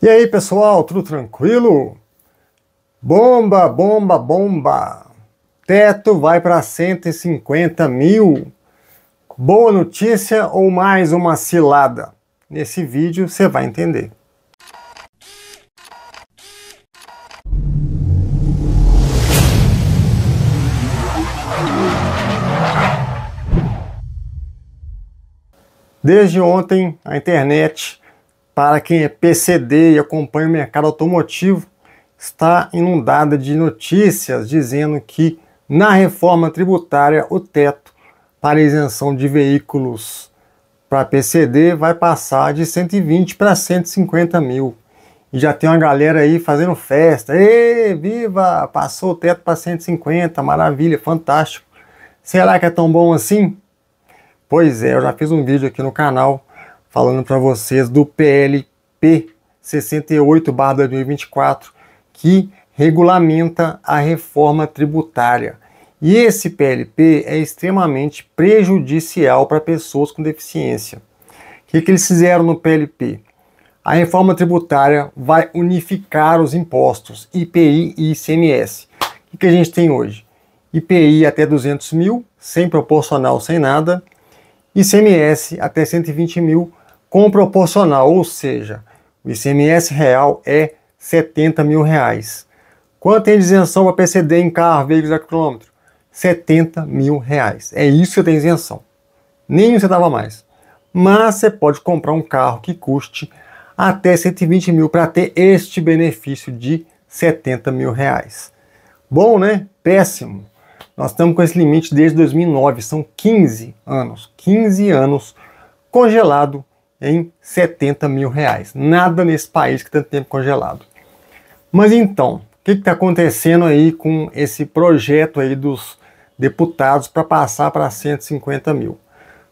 E aí pessoal, tudo tranquilo? Bomba, bomba, bomba! Teto vai para 150 mil. Boa notícia ou mais uma cilada? Nesse vídeo você vai entender. Desde ontem, a internet para quem é PCD e acompanha o mercado automotivo, está inundada de notícias dizendo que na reforma tributária o teto para isenção de veículos para PCD vai passar de 120 para 150 mil. E já tem uma galera aí fazendo festa. Ê, viva! Passou o teto para 150, maravilha, fantástico. Será que é tão bom assim? Pois é, eu já fiz um vídeo aqui no canal falando para vocês do PLP 68/2024, que regulamenta a reforma tributária. E esse PLP é extremamente prejudicial para pessoas com deficiência. O que, que eles fizeram no PLP? A reforma tributária vai unificar os impostos IPI e ICMS. O que, que a gente tem hoje? IPI até 200 mil, sem proporcional, sem nada. ICMS até 120 mil, com proporcional, ou seja, o ICMS real é 70 mil reais. Quanto de isenção para PCD em carro, veículos a quilômetro? 70 mil reais. É isso que tem isenção. Nem você dava mais. Mas você pode comprar um carro que custe até 120 mil para ter este benefício de 70 mil reais. Bom, né? Péssimo. Nós estamos com esse limite desde 2009, são 15 anos. 15 anos congelado em 70 mil reais. Nada nesse país que tanto tempo congelado. Mas então, o que está acontecendo aí com esse projeto aí dos deputados para passar para 150 mil?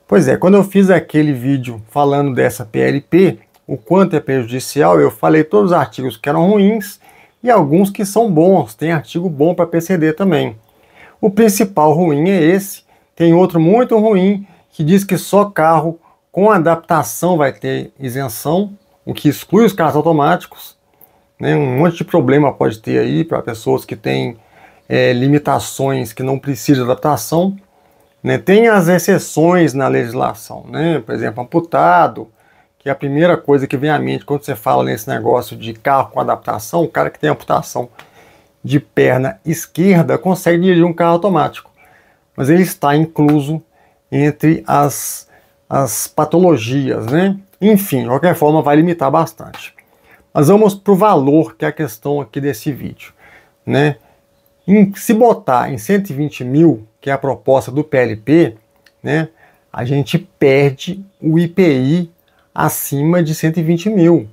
Pois é, quando eu fiz aquele vídeo falando dessa PLP, o quanto é prejudicial, eu falei todos os artigos que eram ruins e alguns que são bons, tem artigo bom para PCD também. O principal ruim é esse, tem outro muito ruim que diz que só carro com adaptação vai ter isenção, o que exclui os carros automáticos. Né? Um monte de problema pode ter aí para pessoas que têm é, limitações que não precisam de adaptação. Né? Tem as exceções na legislação, né? por exemplo, amputado, que é a primeira coisa que vem à mente quando você fala nesse negócio de carro com adaptação, o cara que tem amputação de perna esquerda consegue dirigir um carro automático, mas ele está incluso entre as as patologias, né? Enfim, de qualquer forma, vai limitar bastante. Mas vamos para o valor que é a questão aqui desse vídeo, né? Em, se botar em 120 mil, que é a proposta do PLP, né? A gente perde o IPI acima de 120 mil.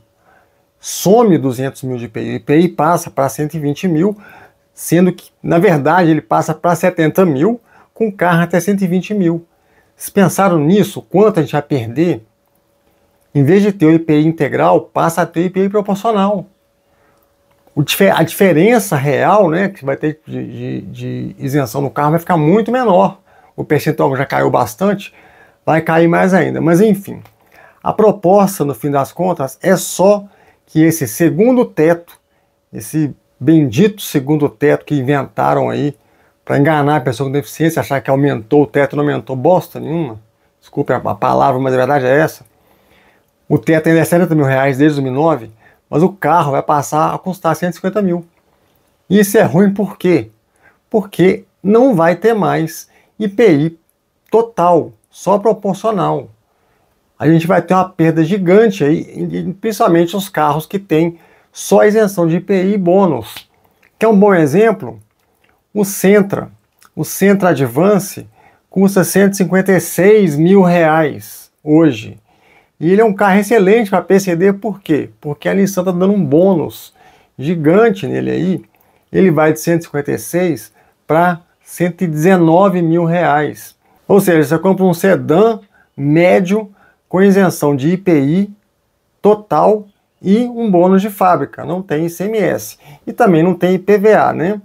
Some 200 mil de IPI, o IPI passa para 120 mil, sendo que, na verdade, ele passa para 70 mil, com carro até 120 mil. Se pensaram nisso, quanto a gente vai perder? Em vez de ter o IPI integral, passa a ter o IPI proporcional. O, a diferença real né, que vai ter de, de, de isenção no carro vai ficar muito menor. O percentual já caiu bastante, vai cair mais ainda. Mas enfim, a proposta, no fim das contas, é só que esse segundo teto, esse bendito segundo teto que inventaram aí para enganar a pessoa com deficiência, achar que aumentou o teto, não aumentou bosta nenhuma. Desculpe a, a palavra, mas a verdade é essa. O teto ainda é 70 mil reais desde 2009, mas o carro vai passar a custar 150 mil. E isso é ruim por quê? Porque não vai ter mais IPI total, só proporcional. A gente vai ter uma perda gigante aí, principalmente os carros que têm só isenção de IPI e bônus. Quer um bom exemplo? O Sentra, o Sentra Advance, custa 156 mil reais hoje. E ele é um carro excelente para PCD, por quê? Porque a Nissan está dando um bônus gigante nele aí. Ele vai de 156 para 119 mil reais. Ou seja, você compra um sedã médio com isenção de IPI total e um bônus de fábrica, não tem ICMS e também não tem IPVA, né?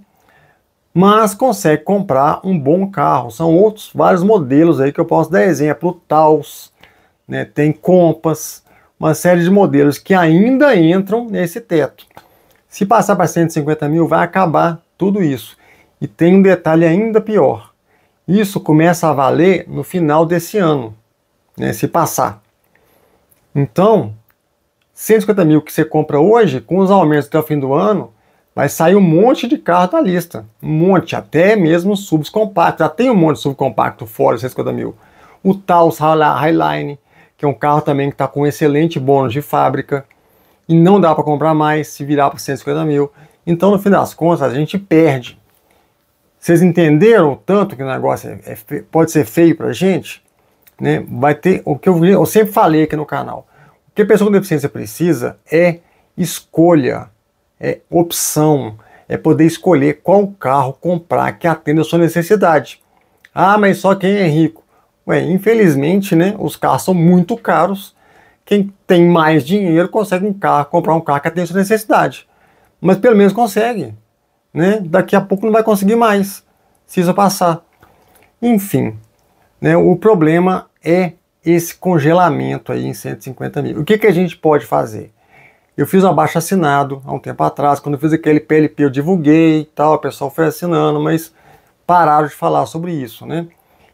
mas consegue comprar um bom carro. São outros vários modelos aí que eu posso dar exemplo, o Taos, né, tem Compass, uma série de modelos que ainda entram nesse teto. Se passar para 150 mil, vai acabar tudo isso. E tem um detalhe ainda pior. Isso começa a valer no final desse ano, né, se passar. Então, 150 mil que você compra hoje, com os aumentos até o fim do ano, mas sair um monte de carro da lista. Um monte, até mesmo subcompactos. Já tem um monte de subcompacto fora 150 mil. O Taos Highline, que é um carro também que está com excelente bônus de fábrica. E não dá para comprar mais se virar para 150 mil. Então, no fim das contas, a gente perde. Vocês entenderam o tanto que o negócio é, é, pode ser feio para a gente? Né? Vai ter o que eu, eu sempre falei aqui no canal. O que a pessoa com deficiência precisa é escolha é opção, é poder escolher qual carro comprar que atenda a sua necessidade. Ah, mas só quem é rico. Ué, infelizmente, né, os carros são muito caros. Quem tem mais dinheiro consegue um carro, comprar um carro que atenda a sua necessidade. Mas pelo menos consegue. Né? Daqui a pouco não vai conseguir mais. Se isso passar. Enfim, né, o problema é esse congelamento aí em 150 mil. O que, que a gente pode fazer? Eu fiz um abaixo assinado há um tempo atrás, quando eu fiz aquele PLP eu divulguei e tal, o pessoal foi assinando, mas pararam de falar sobre isso, né?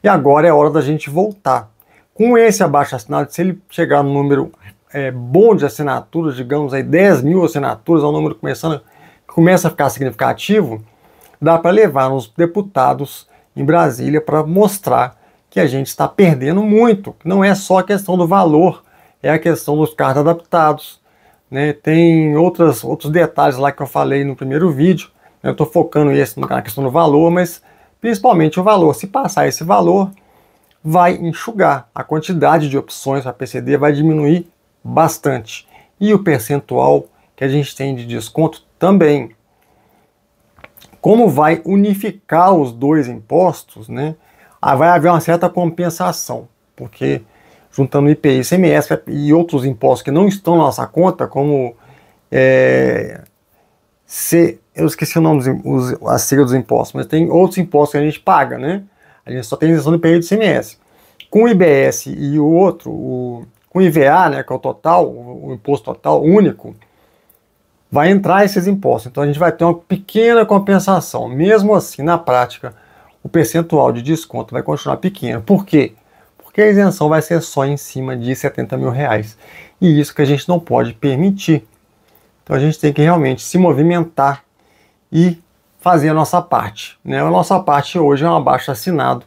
E agora é hora da gente voltar. Com esse abaixo assinado, se ele chegar no número é, bom de assinaturas, digamos aí 10 mil assinaturas, é um número começando, começa a ficar significativo, dá para levar nos deputados em Brasília para mostrar que a gente está perdendo muito. Não é só a questão do valor, é a questão dos carros adaptados, né? Tem outras, outros detalhes lá que eu falei no primeiro vídeo. Né? Eu estou focando esse na questão do valor, mas principalmente o valor. Se passar esse valor, vai enxugar. A quantidade de opções para PCD vai diminuir bastante. E o percentual que a gente tem de desconto também. Como vai unificar os dois impostos, né? Ah, vai haver uma certa compensação, porque juntando IPI, CMS e outros impostos que não estão na nossa conta, como é, C, eu esqueci o nome, dos, a sigla dos impostos, mas tem outros impostos que a gente paga, né? A gente só tem isenção do IPI e do CMS. Com o IBS e o outro, o, com o IVA, né, que é o total, o, o imposto total único, vai entrar esses impostos. Então a gente vai ter uma pequena compensação. Mesmo assim, na prática, o percentual de desconto vai continuar pequeno. Por quê? Porque porque a isenção vai ser só em cima de 70 mil reais. E isso que a gente não pode permitir. Então a gente tem que realmente se movimentar e fazer a nossa parte. Né? A nossa parte hoje é um abaixo assinado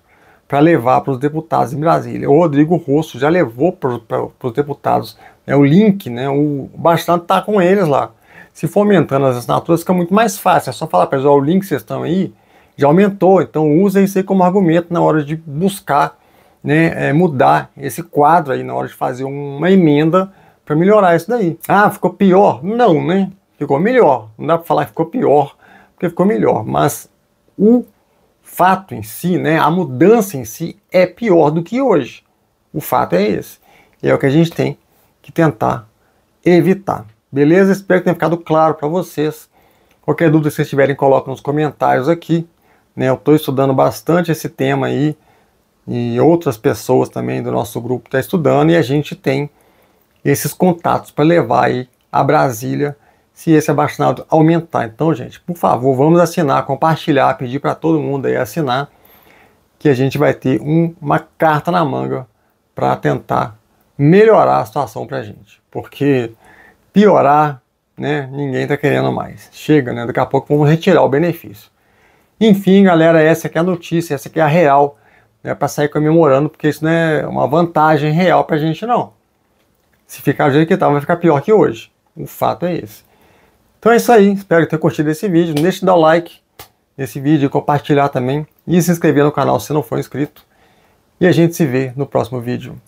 para levar para os deputados em Brasília. O Rodrigo Rosso já levou para, os deputados né, o link, né, o bastante está com eles lá. Se fomentando as assinaturas fica muito mais fácil, é só falar para eles, o link que vocês estão aí já aumentou, então usem isso aí como argumento na hora de buscar né, é, mudar esse quadro aí na hora de fazer uma emenda para melhorar isso daí. Ah, ficou pior? Não, né? Ficou melhor. Não dá para falar que ficou pior, porque ficou melhor. Mas o fato em si, né, a mudança em si é pior do que hoje. O fato é esse. E é o que a gente tem que tentar evitar. Beleza? Espero que tenha ficado claro para vocês. Qualquer dúvida que vocês tiverem, coloquem nos comentários aqui. Né? Eu estou estudando bastante esse tema aí e outras pessoas também do nosso grupo tá estudando e a gente tem esses contatos para levar aí a Brasília se esse abaixo aumentar. Então, gente, por favor, vamos assinar, compartilhar, pedir para todo mundo aí assinar que a gente vai ter um, uma carta na manga para tentar melhorar a situação para a gente, porque piorar, né, ninguém está querendo mais. Chega, né? Daqui a pouco vamos retirar o benefício. Enfim, galera, essa aqui é a notícia, essa aqui é a real é para sair comemorando, porque isso não é uma vantagem real para a gente, não. Se ficar do jeito que está, vai ficar pior que hoje. O fato é esse. Então é isso aí. Espero que tenha curtido esse vídeo. Não deixe de dar o like nesse vídeo, compartilhar também e se inscrever no canal se não for inscrito. E a gente se vê no próximo vídeo.